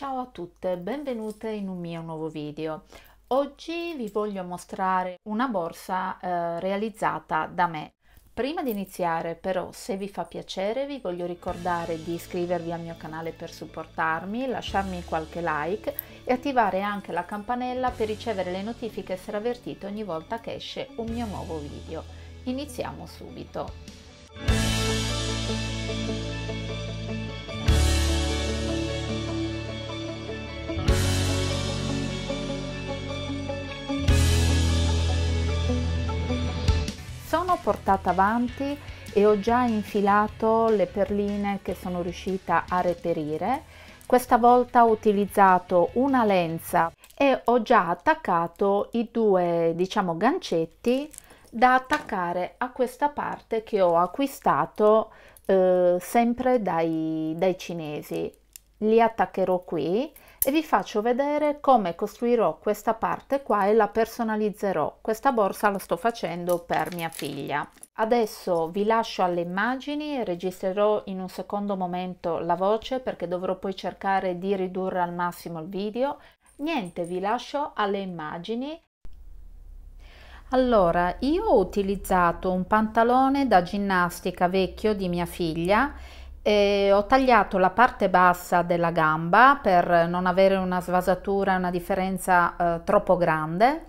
Ciao a tutte, benvenute in un mio nuovo video. Oggi vi voglio mostrare una borsa eh, realizzata da me. Prima di iniziare però, se vi fa piacere, vi voglio ricordare di iscrivervi al mio canale per supportarmi, lasciarmi qualche like e attivare anche la campanella per ricevere le notifiche e essere avvertito ogni volta che esce un mio nuovo video. Iniziamo subito! portata avanti e ho già infilato le perline che sono riuscita a reperire. Questa volta ho utilizzato una lenza e ho già attaccato i due diciamo gancetti da attaccare a questa parte che ho acquistato eh, sempre dai, dai cinesi. Li attaccherò qui e vi faccio vedere come costruirò questa parte qua e la personalizzerò. Questa borsa la sto facendo per mia figlia. Adesso vi lascio alle immagini, registrerò in un secondo momento la voce perché dovrò poi cercare di ridurre al massimo il video. Niente, vi lascio alle immagini. Allora, io ho utilizzato un pantalone da ginnastica vecchio di mia figlia e ho tagliato la parte bassa della gamba per non avere una svasatura, una differenza eh, troppo grande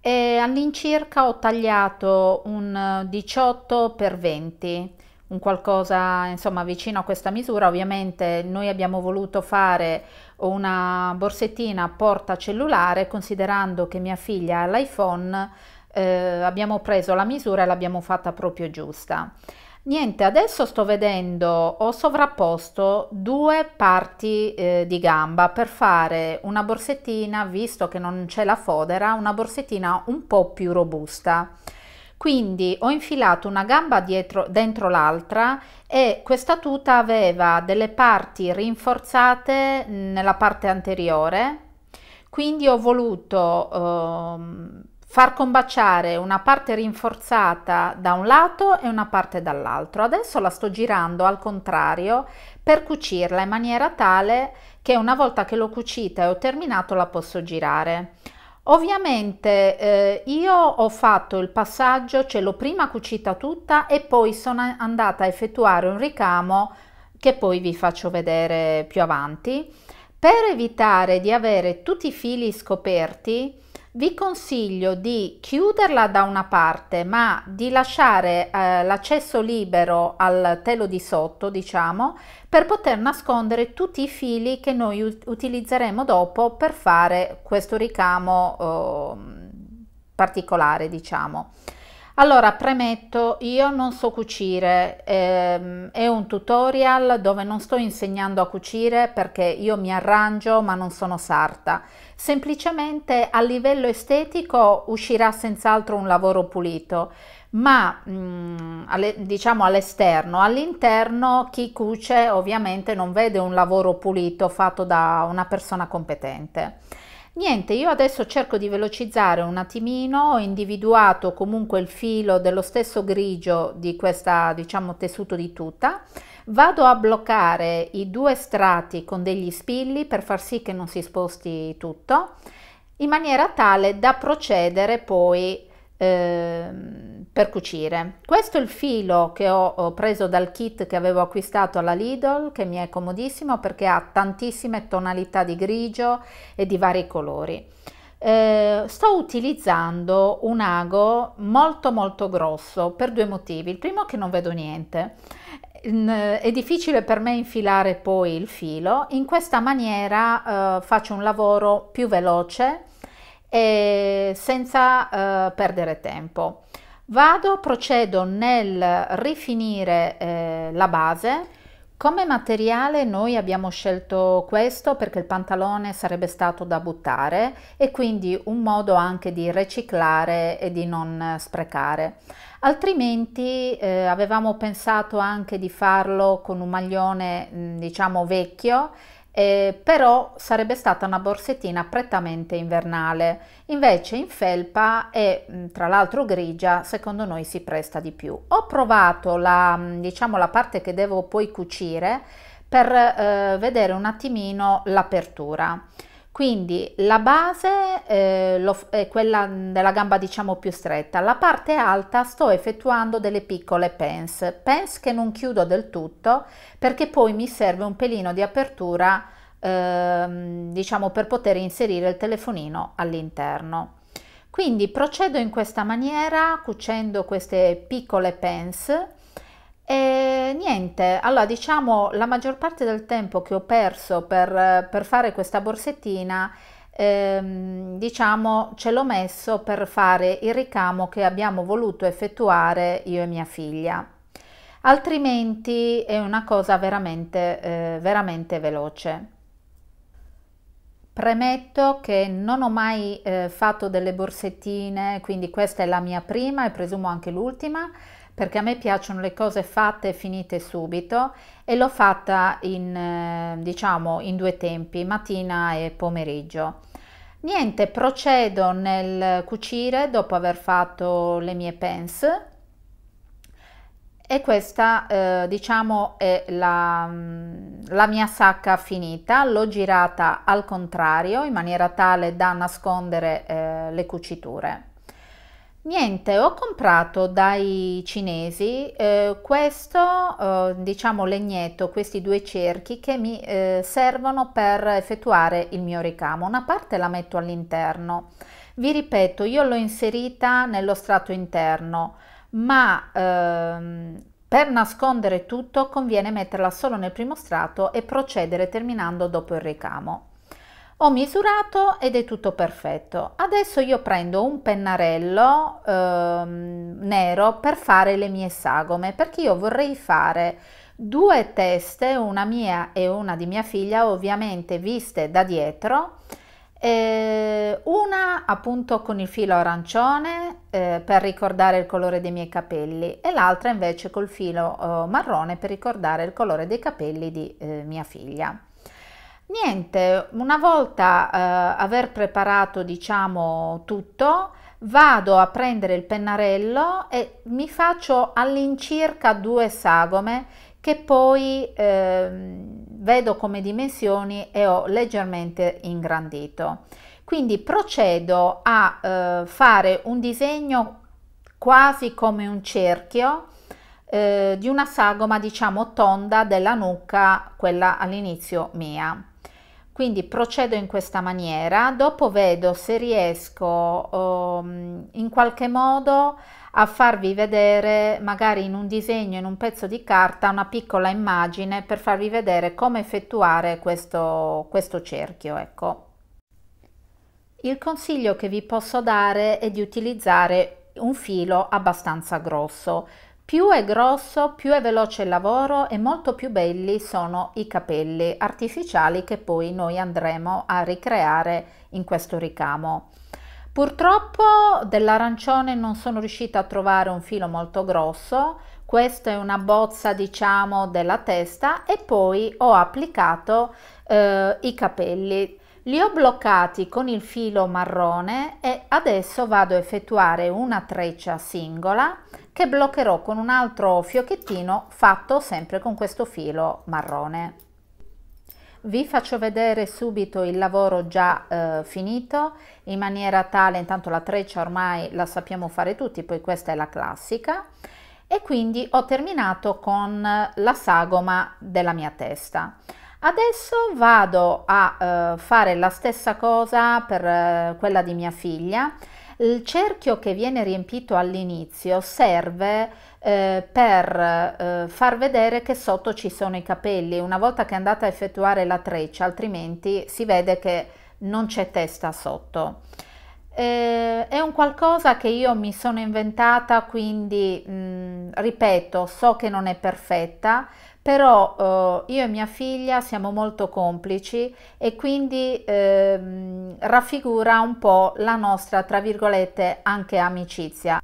e all'incirca ho tagliato un 18 x 20 un qualcosa insomma vicino a questa misura ovviamente noi abbiamo voluto fare una borsettina porta cellulare considerando che mia figlia ha l'iPhone eh, abbiamo preso la misura e l'abbiamo fatta proprio giusta Niente, adesso sto vedendo, ho sovrapposto due parti eh, di gamba per fare una borsettina, visto che non c'è la fodera, una borsettina un po' più robusta. Quindi ho infilato una gamba dietro, dentro l'altra e questa tuta aveva delle parti rinforzate nella parte anteriore, quindi ho voluto... Ehm, far combaciare una parte rinforzata da un lato e una parte dall'altro. Adesso la sto girando al contrario per cucirla in maniera tale che una volta che l'ho cucita e ho terminato la posso girare. Ovviamente eh, io ho fatto il passaggio, ce l'ho prima cucita tutta e poi sono andata a effettuare un ricamo che poi vi faccio vedere più avanti. Per evitare di avere tutti i fili scoperti, vi consiglio di chiuderla da una parte ma di lasciare eh, l'accesso libero al telo di sotto diciamo per poter nascondere tutti i fili che noi utilizzeremo dopo per fare questo ricamo eh, particolare diciamo allora, premetto, io non so cucire, ehm, è un tutorial dove non sto insegnando a cucire perché io mi arrangio ma non sono sarta. Semplicemente a livello estetico uscirà senz'altro un lavoro pulito, ma mh, mm, alle, diciamo all'esterno, all'interno chi cuce ovviamente non vede un lavoro pulito fatto da una persona competente. Niente, io adesso cerco di velocizzare un attimino, ho individuato comunque il filo dello stesso grigio di questa, diciamo, tessuto di tuta. Vado a bloccare i due strati con degli spilli per far sì che non si sposti tutto, in maniera tale da procedere poi Ehm, per cucire. Questo è il filo che ho preso dal kit che avevo acquistato alla Lidl, che mi è comodissimo perché ha tantissime tonalità di grigio e di vari colori. Eh, sto utilizzando un ago molto molto grosso per due motivi. Il primo è che non vedo niente. Eh, è difficile per me infilare poi il filo, in questa maniera eh, faccio un lavoro più veloce e senza eh, perdere tempo. Vado, procedo nel rifinire eh, la base. Come materiale noi abbiamo scelto questo perché il pantalone sarebbe stato da buttare e quindi un modo anche di riciclare e di non sprecare. Altrimenti eh, avevamo pensato anche di farlo con un maglione mm, diciamo vecchio eh, però sarebbe stata una borsettina prettamente invernale. Invece in felpa e mm, tra l'altro grigia, secondo noi si presta di più. Ho provato la, mm, diciamo, la parte che devo poi cucire per eh, vedere un attimino l'apertura. Quindi la base eh, lo, è quella della gamba diciamo più stretta, la parte alta sto effettuando delle piccole pens pens che non chiudo del tutto perché poi mi serve un pelino di apertura eh, diciamo per poter inserire il telefonino all'interno. Quindi procedo in questa maniera cucendo queste piccole pence e niente, allora diciamo la maggior parte del tempo che ho perso per, per fare questa borsettina ehm, diciamo ce l'ho messo per fare il ricamo che abbiamo voluto effettuare io e mia figlia altrimenti è una cosa veramente eh, veramente veloce Premetto che non ho mai eh, fatto delle borsettine, quindi questa è la mia prima e presumo anche l'ultima perché a me piacciono le cose fatte e finite subito e l'ho fatta in, eh, diciamo, in due tempi, mattina e pomeriggio. Niente, procedo nel cucire dopo aver fatto le mie pens e questa eh, diciamo è la, mm, la, mia sacca finita, l'ho girata al contrario in maniera tale da nascondere eh, le cuciture. Niente, ho comprato dai cinesi eh, questo, eh, diciamo legnetto, questi due cerchi che mi eh, servono per effettuare il mio ricamo. Una parte la metto all'interno. Vi ripeto, io l'ho inserita nello strato interno, ma ehm, per nascondere tutto conviene metterla solo nel primo strato e procedere terminando dopo il ricamo ho misurato ed è tutto perfetto adesso io prendo un pennarello ehm, nero per fare le mie sagome perché io vorrei fare due teste una mia e una di mia figlia ovviamente viste da dietro eh, una appunto con il filo arancione eh, per ricordare il colore dei miei capelli e l'altra invece col filo eh, marrone per ricordare il colore dei capelli di eh, mia figlia Niente, una volta eh, aver preparato diciamo tutto, vado a prendere il pennarello e mi faccio all'incirca due sagome che poi eh, vedo come dimensioni e ho leggermente ingrandito. Quindi procedo a eh, fare un disegno quasi come un cerchio eh, di una sagoma diciamo tonda della nuca, quella all'inizio mia quindi procedo in questa maniera, dopo vedo se riesco um, in qualche modo a farvi vedere magari in un disegno, in un pezzo di carta, una piccola immagine per farvi vedere come effettuare questo, questo cerchio. Ecco. Il consiglio che vi posso dare è di utilizzare un filo abbastanza grosso più è grosso, più è veloce il lavoro e molto più belli sono i capelli artificiali che poi noi andremo a ricreare in questo ricamo. Purtroppo dell'arancione non sono riuscita a trovare un filo molto grosso, questa è una bozza diciamo della testa e poi ho applicato eh, i capelli li ho bloccati con il filo marrone e adesso vado a effettuare una treccia singola che bloccherò con un altro fiocchettino fatto sempre con questo filo marrone. Vi faccio vedere subito il lavoro già eh, finito in maniera tale, intanto la treccia ormai la sappiamo fare tutti, poi questa è la classica e quindi ho terminato con la sagoma della mia testa. Adesso vado a eh, fare la stessa cosa per eh, quella di mia figlia. Il cerchio che viene riempito all'inizio serve eh, per eh, far vedere che sotto ci sono i capelli una volta che andate a effettuare la treccia, altrimenti si vede che non c'è testa sotto. Eh, è un qualcosa che io mi sono inventata, quindi mh, mm, ripeto, so che non è perfetta, però eh, io e mia figlia siamo molto complici e quindi eh, raffigura un po' la nostra, tra virgolette, anche amicizia.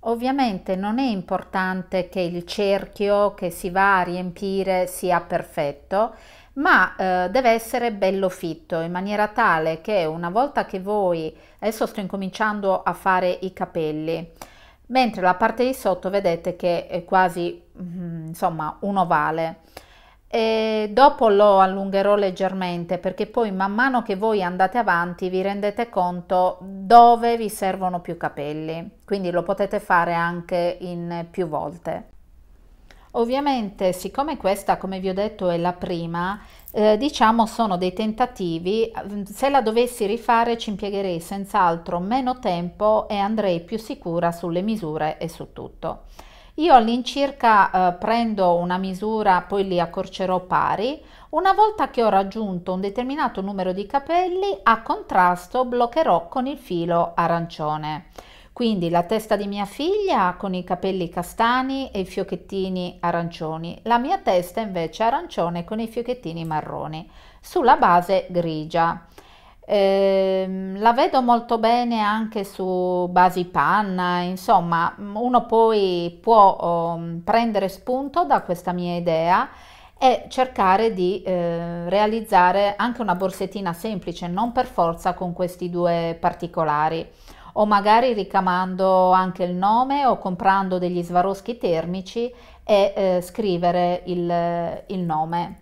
Ovviamente non è importante che il cerchio che si va a riempire sia perfetto, ma eh, deve essere bello fitto in maniera tale che una volta che voi, adesso sto incominciando a fare i capelli, mentre la parte di sotto vedete che è quasi mm, insomma un ovale e dopo lo allungherò leggermente perché poi man mano che voi andate avanti vi rendete conto dove vi servono più capelli quindi lo potete fare anche in più volte ovviamente siccome questa come vi ho detto è la prima eh, diciamo sono dei tentativi, mm, se la dovessi rifare ci impiegherei senz'altro meno tempo e andrei più sicura sulle misure e su tutto. Io all'incirca eh, prendo una misura, poi li accorcerò pari. Una volta che ho raggiunto un determinato numero di capelli, a contrasto bloccherò con il filo arancione. Quindi la testa di mia figlia con i capelli castani e i fiocchettini arancioni, la mia testa invece arancione con i fiocchettini marroni, sulla base grigia. Eh, la vedo molto bene anche su basi panna, insomma uno poi può oh, prendere spunto da questa mia idea e cercare di eh, realizzare anche una borsettina semplice, non per forza con questi due particolari o magari ricamando anche il nome o comprando degli svaroschi termici e eh, scrivere il, eh, il nome.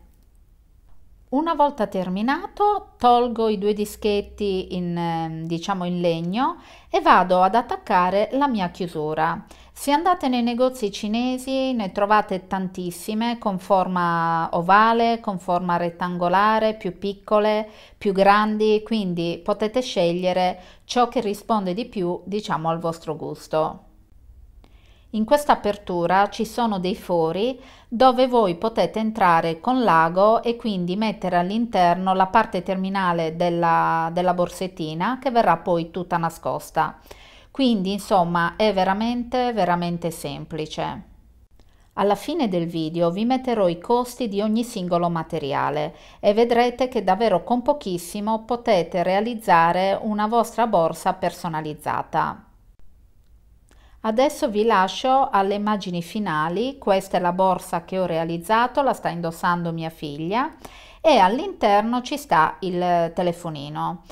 Una volta terminato tolgo i due dischetti in, ehm, diciamo in legno e vado ad attaccare la mia chiusura. Se andate nei negozi cinesi ne trovate tantissime con forma ovale, con forma rettangolare, più piccole, più grandi, quindi potete scegliere ciò che risponde di più, diciamo, al vostro gusto. In questa apertura ci sono dei fori dove voi potete entrare con l'ago e quindi mettere all'interno la parte terminale della, della borsettina che verrà poi tutta nascosta. Quindi insomma è veramente veramente semplice. Alla fine del video vi metterò i costi di ogni singolo materiale e vedrete che davvero con pochissimo potete realizzare una vostra borsa personalizzata. Adesso vi lascio alle immagini finali, questa è la borsa che ho realizzato, la sta indossando mia figlia e all'interno ci sta il telefonino.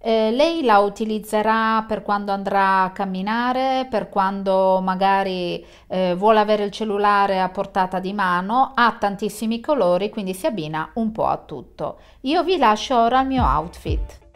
Eh, lei la utilizzerà per quando andrà a camminare, per quando magari eh, vuole avere il cellulare a portata di mano, ha tantissimi colori quindi si abbina un po' a tutto. Io vi lascio ora il mio outfit.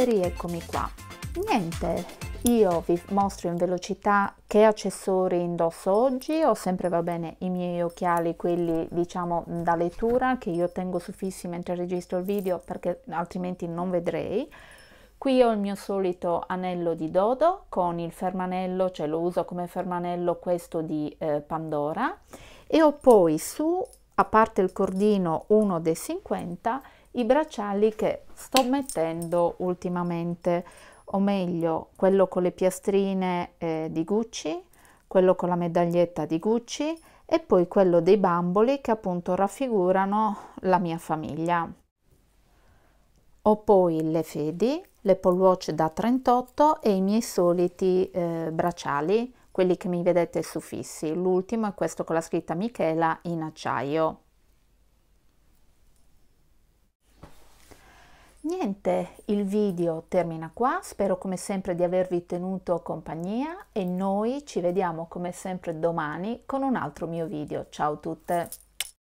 e rieccomi qua. Niente, io vi mostro in velocità che accessori indosso oggi, ho sempre va bene i miei occhiali, quelli diciamo da lettura che io tengo su fissi mentre registro il video perché altrimenti non vedrei. Qui ho il mio solito anello di dodo con il fermanello, cioè lo uso come fermanello questo di eh, Pandora e ho poi su, a parte il cordino uno dei 50, i bracciali che sto mettendo ultimamente o meglio quello con le piastrine eh, di Gucci quello con la medaglietta di Gucci e poi quello dei bamboli che appunto raffigurano la mia famiglia ho poi le fedi le Apple Watch da 38 e i miei soliti eh, bracciali quelli che mi vedete suffissi l'ultimo è questo con la scritta Michela in acciaio Niente, il video termina qua, spero come sempre di avervi tenuto compagnia e noi ci vediamo come sempre domani con un altro mio video. Ciao a tutte!